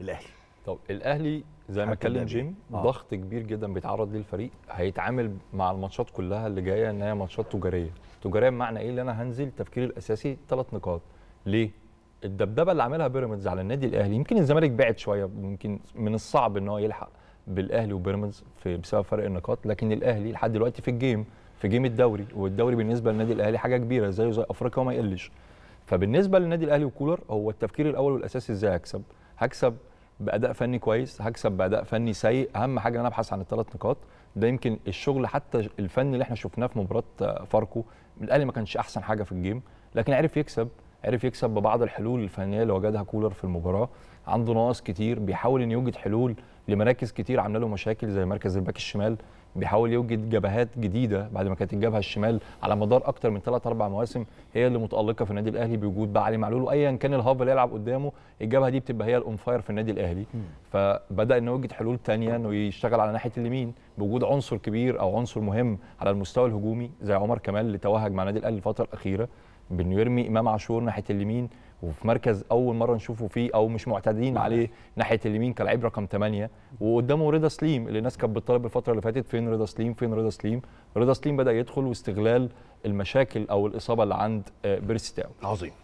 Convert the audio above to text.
الاهلي طب الاهلي زي ما اتكلم جيم آه. ضغط كبير جدا بيتعرض ليه الفريق هيتعامل مع الماتشات كلها اللي جايه ان هي ماتشات تجاريه تجاريه بمعنى ايه اللي انا هنزل تفكيري الاساسي ثلاث نقاط ليه الدبدبه اللي عاملها بيراميدز على النادي الاهلي يمكن الزمالك بعد شويه ممكن من الصعب ان هو يلحق بالاهلي وبيراميدز بسبب فرق النقاط لكن الاهلي لحد دلوقتي في الجيم في جيم الدوري والدوري بالنسبه للنادي الاهلي حاجه كبيره زيه زي افريقيا وما يقلش فبالنسبه للنادي الاهلي وكولر هو التفكير الاول والاساسي ازاي اكسب هكسب باداء فني كويس هكسب باداء فني سيء اهم حاجه ان انا ابحث عن الثلاث نقاط ده يمكن الشغل حتى الفني اللي احنا شفناه في مباراه فاركو الاهلي ما كانش احسن حاجه في الجيم لكن عرف يكسب عرف يكسب ببعض الحلول الفنيه اللي وجدها كولر في المباراه عنده نقص كتير بيحاول ان يوجد حلول لمراكز كتير عامله له مشاكل زي مركز الباك الشمال بيحاول يوجد جبهات جديده بعد ما كانت الجبهه الشمال على مدار اكتر من 3 4 مواسم هي اللي متالقه في النادي الاهلي بوجود بقى علي معلول وايا كان الهاف اللي يلعب قدامه الجبهه دي بتبقى هي الاون فاير في النادي الاهلي فبدا انه يوجد حلول ثانيه انه يشتغل على ناحيه اليمين بوجود عنصر كبير او عنصر مهم على المستوى الهجومي زي عمر كمال اللي توهج مع النادي الاهلي الفتره الاخيره بانه يرمي امام عاشور ناحيه اليمين وفي مركز اول مره نشوفه فيه او مش معتادين عليه ناحيه اليمين كلاعب رقم 8 وقدامه رضا سليم اللي الناس كانت بتطالب الفتره اللي فاتت فين رضا سليم فين رضا سليم رضا سليم بدا يدخل واستغلال المشاكل او الاصابه اللي عند آه، تاو عظيم